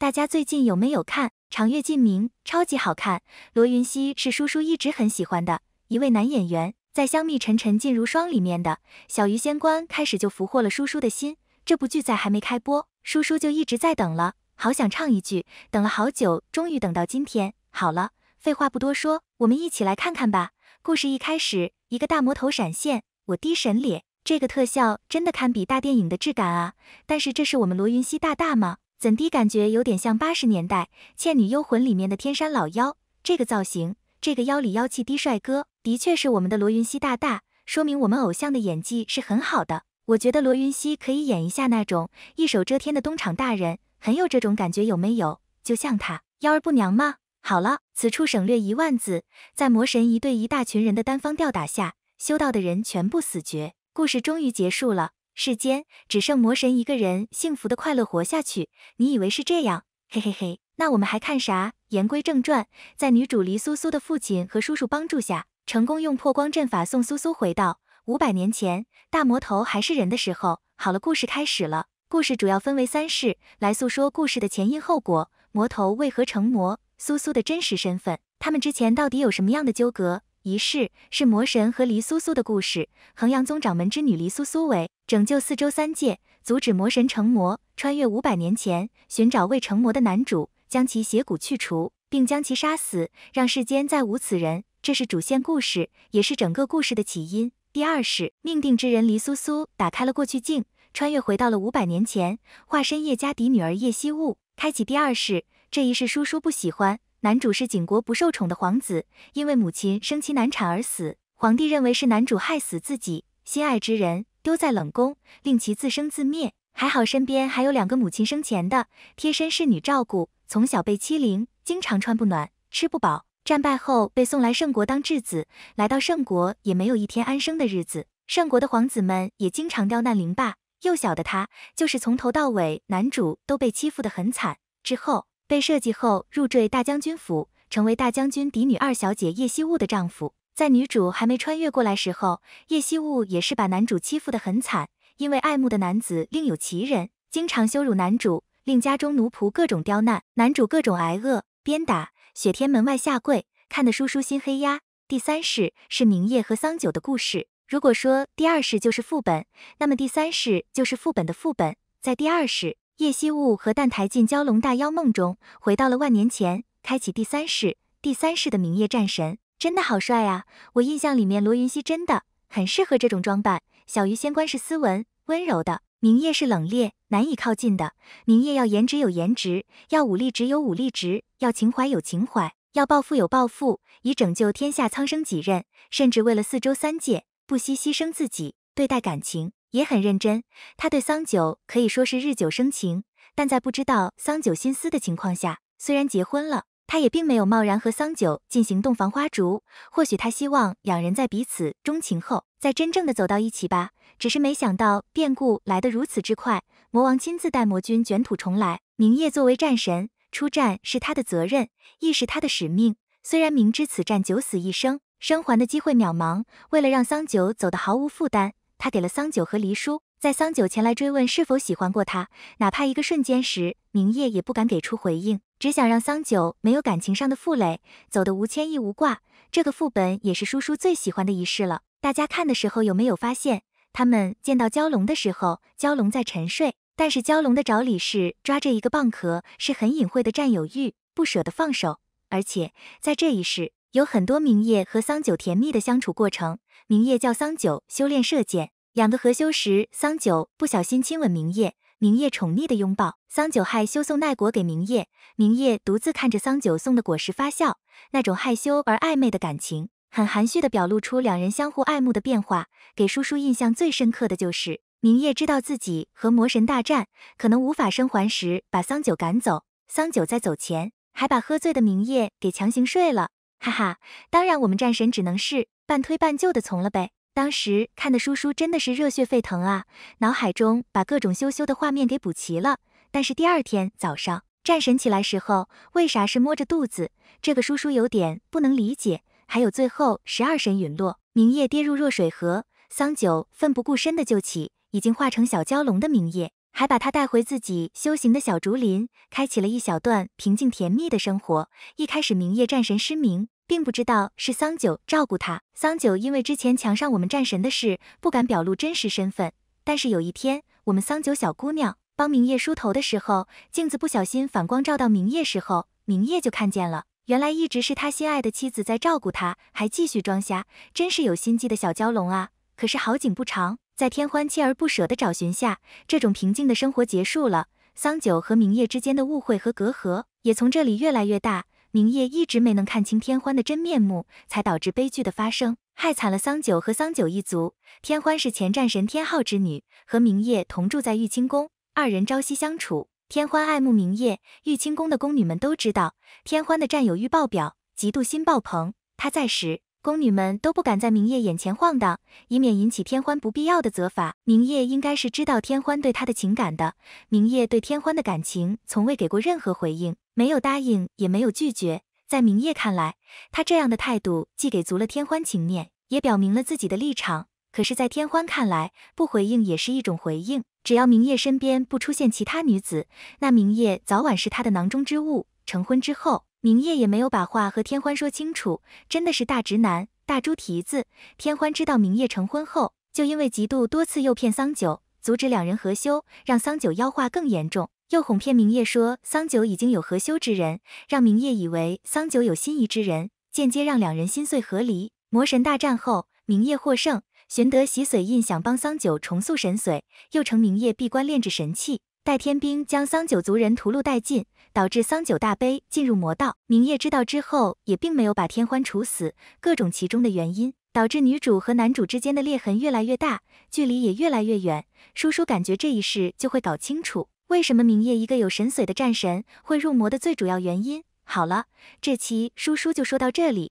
大家最近有没有看《长月烬明》？超级好看！罗云熙是叔叔一直很喜欢的一位男演员，在《香蜜沉沉烬如霜》里面的小鱼仙官开始就俘获了叔叔的心。这部剧在还没开播，叔叔就一直在等了。好想唱一句：“等了好久，终于等到今天。”好了，废话不多说，我们一起来看看吧。故事一开始，一个大魔头闪现，我滴神咧！这个特效真的堪比大电影的质感啊！但是这是我们罗云熙大大吗？怎地感觉有点像八十年代《倩女幽魂》里面的天山老妖？这个造型，这个妖里妖气低帅哥，的确是我们的罗云熙大大。说明我们偶像的演技是很好的。我觉得罗云熙可以演一下那种一手遮天的东厂大人，很有这种感觉，有没有？就像他，妖儿不娘吗？好了，此处省略一万字。在魔神一对一大群人的单方吊打下，修道的人全部死绝，故事终于结束了。世间只剩魔神一个人幸福的快乐活下去，你以为是这样？嘿嘿嘿，那我们还看啥？言归正传，在女主黎苏苏的父亲和叔叔帮助下，成功用破光阵法送苏苏回到五百年前，大魔头还是人的时候。好了，故事开始了。故事主要分为三世来诉说故事的前因后果，魔头为何成魔，苏苏的真实身份，他们之前到底有什么样的纠葛？一世是魔神和黎苏苏的故事。衡阳宗掌门之女黎苏苏为拯救四周三界，阻止魔神成魔，穿越五百年前，寻找未成魔的男主，将其邪骨去除，并将其杀死，让世间再无此人。这是主线故事，也是整个故事的起因。第二世，命定之人黎苏苏打开了过去镜，穿越回到了五百年前，化身叶家嫡女儿叶夕雾，开启第二世。这一世叔叔不喜欢。男主是景国不受宠的皇子，因为母亲生其难产而死，皇帝认为是男主害死自己心爱之人，丢在冷宫，令其自生自灭。还好身边还有两个母亲生前的贴身侍女照顾，从小被欺凌，经常穿不暖，吃不饱。战败后被送来圣国当质子，来到圣国也没有一天安生的日子。圣国的皇子们也经常刁难凌霸，幼小的他就是从头到尾，男主都被欺负得很惨。之后。被设计后入赘大将军府，成为大将军嫡女二小姐叶夕雾的丈夫。在女主还没穿越过来时候，叶夕雾也是把男主欺负得很惨，因为爱慕的男子另有其人，经常羞辱男主，令家中奴仆各种刁难，男主各种挨饿、鞭打，雪天门外下跪，看得舒舒心黑压。第三世是明夜和桑酒的故事。如果说第二世就是副本，那么第三世就是副本的副本，在第二世。叶夕雾和澹台进蛟龙大妖梦中，回到了万年前，开启第三世。第三世的明夜战神真的好帅啊！我印象里面罗云熙真的很适合这种装扮。小鱼仙官是斯文温柔的，明夜是冷冽难以靠近的。明夜要颜值有颜值，要武力值有武力值，要情怀有情怀，要暴富有暴富，以拯救天下苍生己任，甚至为了四周三界不惜牺牲自己，对待感情。也很认真，他对桑九可以说是日久生情，但在不知道桑九心思的情况下，虽然结婚了，他也并没有贸然和桑九进行洞房花烛。或许他希望两人在彼此钟情后，再真正的走到一起吧。只是没想到变故来得如此之快，魔王亲自带魔君卷土重来。明夜作为战神出战，是他的责任，亦是他的使命。虽然明知此战九死一生，生还的机会渺茫，为了让桑九走得毫无负担。他给了桑九和黎叔，在桑九前来追问是否喜欢过他，哪怕一个瞬间时，明夜也不敢给出回应，只想让桑九没有感情上的负累，走得无牵亦无挂。这个副本也是叔叔最喜欢的仪式了。大家看的时候有没有发现，他们见到蛟龙的时候，蛟龙在沉睡，但是蛟龙的爪里是抓着一个蚌壳，是很隐晦的占有欲，不舍得放手。而且在这一世。有很多明夜和桑九甜蜜的相处过程，明夜叫桑九修炼射箭，两个合修时桑九不小心亲吻明夜，明夜宠溺的拥抱桑九，害羞送奈果给明夜，明夜独自看着桑九送的果实发笑，那种害羞而暧昧的感情，很含蓄的表露出两人相互爱慕的变化。给叔叔印象最深刻的就是明夜知道自己和魔神大战可能无法生还时，把桑九赶走，桑九在走前还把喝醉的明夜给强行睡了。哈哈，当然我们战神只能是半推半就的从了呗。当时看的叔叔真的是热血沸腾啊，脑海中把各种羞羞的画面给补齐了。但是第二天早上，战神起来时候为啥是摸着肚子？这个叔叔有点不能理解。还有最后十二神陨落，明夜跌入弱水河，桑九奋不顾身的救起已经化成小蛟龙的明夜。还把他带回自己修行的小竹林，开启了一小段平静甜蜜的生活。一开始，明夜战神失明，并不知道是桑九照顾他。桑九因为之前强上我们战神的事，不敢表露真实身份。但是有一天，我们桑九小姑娘帮明夜梳头的时候，镜子不小心反光照到明夜时候，明夜就看见了。原来一直是他心爱的妻子在照顾他，还继续装瞎，真是有心计的小蛟龙啊！可是好景不长。在天欢锲而不舍的找寻下，这种平静的生活结束了。桑九和明夜之间的误会和隔阂也从这里越来越大。明夜一直没能看清天欢的真面目，才导致悲剧的发生，害惨了桑九和桑九一族。天欢是前战神天昊之女，和明夜同住在玉清宫，二人朝夕相处。天欢爱慕明夜，玉清宫的宫女们都知道，天欢的占有欲爆表，嫉妒心爆棚。她在时。宫女们都不敢在明夜眼前晃荡，以免引起天欢不必要的责罚。明夜应该是知道天欢对他的情感的。明夜对天欢的感情从未给过任何回应，没有答应，也没有拒绝。在明夜看来，他这样的态度既给足了天欢情面，也表明了自己的立场。可是，在天欢看来，不回应也是一种回应。只要明夜身边不出现其他女子，那明夜早晚是他的囊中之物。成婚之后。明夜也没有把话和天欢说清楚，真的是大直男、大猪蹄子。天欢知道明夜成婚后，就因为嫉妒多次诱骗桑九，阻止两人合修，让桑九妖化更严重；又哄骗明夜说桑九已经有合修之人，让明夜以为桑九有心仪之人，间接让两人心碎合离。魔神大战后，明夜获胜，寻得洗髓印，想帮桑九重塑神髓，又成明夜闭关炼制神器。代天兵将桑九族人屠戮殆尽，导致桑九大悲进入魔道。明夜知道之后，也并没有把天欢处死。各种其中的原因，导致女主和男主之间的裂痕越来越大，距离也越来越远。叔叔感觉这一世就会搞清楚，为什么明夜一个有神髓的战神会入魔的最主要原因。好了，这期叔叔就说到这里。